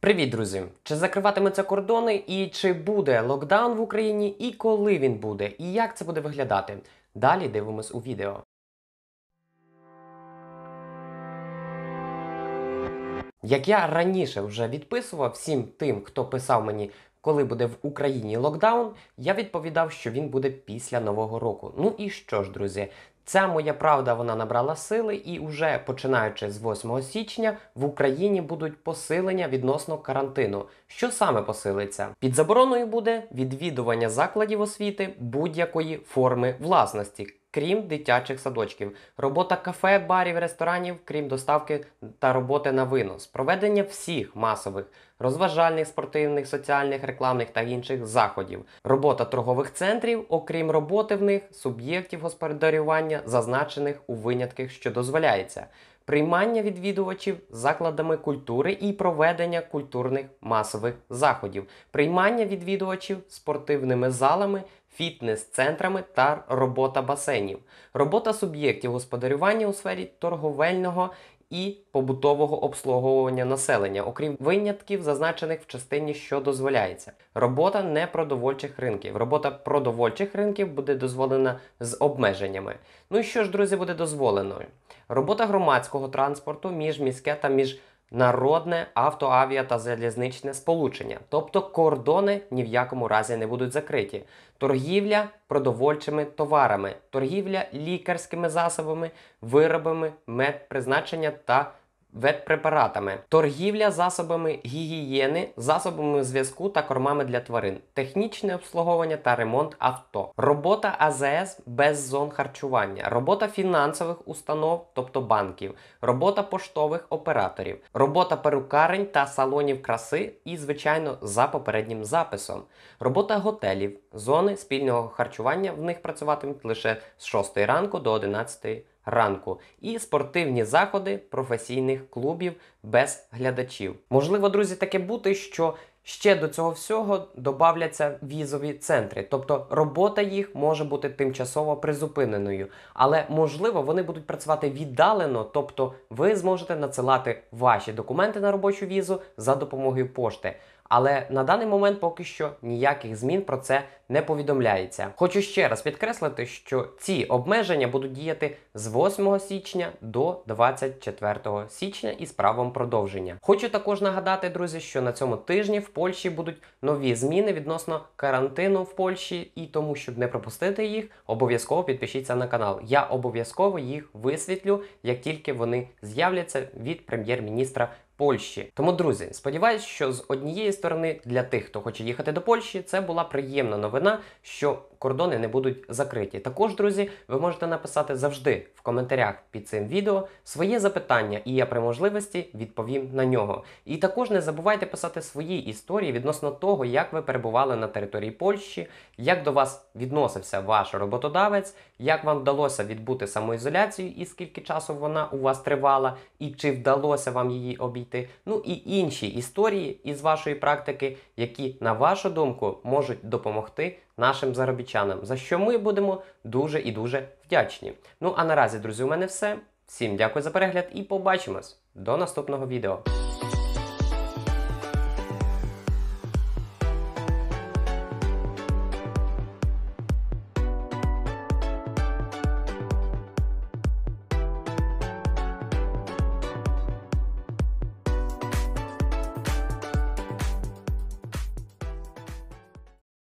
Привіт, друзі! Чи закриватимуться кордони, і чи буде локдаун в Україні, і коли він буде, і як це буде виглядати? Далі дивимось у відео. Як я раніше вже відписував всім тим, хто писав мені коли буде в Україні локдаун, я відповідав, що він буде після Нового року. Ну і що ж, друзі, ця моя правда вона набрала сили, і уже починаючи з 8 січня в Україні будуть посилення відносно карантину. Що саме посилиться? Під забороною буде відвідування закладів освіти будь-якої форми власності крім дитячих садочків, робота кафе, барів, ресторанів, крім доставки та роботи на винос, проведення всіх масових розважальних, спортивних, соціальних, рекламних та інших заходів, робота торгових центрів, окрім роботи в них, суб'єктів господарювання, зазначених у винятках, що дозволяється приймання відвідувачів закладами культури і проведення культурних масових заходів, приймання відвідувачів спортивними залами, фітнес-центрами та робота басейнів, робота суб'єктів господарювання у сфері торговельного і побутового обслуговування населення, окрім винятків, зазначених в частині, що дозволяється. Робота непродовольчих ринків. Робота продовольчих ринків буде дозволена з обмеженнями. Ну і що ж, друзі, буде дозволеною? Робота громадського транспорту між міське та між народне авто, авіа та залізничне сполучення. Тобто кордони ні в якому разі не будуть закриті. Торгівля продовольчими товарами, торгівля лікарськими засобами, виробами, медпризначення та ветпрепаратами, торгівля засобами гігієни, засобами зв'язку та кормами для тварин, технічне обслуговування та ремонт авто, робота АЗС без зон харчування, робота фінансових установ, тобто банків, робота поштових операторів, робота перукарень та салонів краси, і, звичайно, за попереднім записом, робота готелів, зони спільного харчування в них працюватимуть лише з 6 ранку до 11 години ранку і спортивні заходи професійних клубів без глядачів. Можливо, друзі, таке бути, що ще до цього всього додавляться візові центри, тобто робота їх може бути тимчасово призупиненою, але можливо вони будуть працювати віддалено, тобто ви зможете надсилати ваші документи на робочу візу за допомогою пошти але на даний момент поки що ніяких змін про це не повідомляється. Хочу ще раз підкреслити, що ці обмеження будуть діяти з 8 січня до 24 січня із правом продовження. Хочу також нагадати, друзі, що на цьому тижні в Польщі будуть нові зміни відносно карантину в Польщі, і тому, щоб не пропустити їх, обов'язково підпишіться на канал. Я обов'язково їх висвітлю, як тільки вони з'являться від прем'єр-міністра Польщі. Тому, друзі, сподіваюсь, що з однієї сторони для тих, хто хоче їхати до Польщі, це була приємна новина, що кордони не будуть закриті. Також, друзі, ви можете написати завжди в коментарях під цим відео своє запитання, і я при можливості відповім на нього. І також не забувайте писати свої історії відносно того, як ви перебували на території Польщі, як до вас відносився ваш роботодавець, як вам вдалося відбути самоізоляцію і скільки часу вона у вас тривала, і чи вдалося вам її обійти магніти, ну і інші історії із вашої практики, які, на вашу думку, можуть допомогти нашим заробітчанам, за що ми будемо дуже і дуже вдячні. Ну а наразі, друзі, у мене все. Всім дякую за перегляд і побачимось до наступного відео.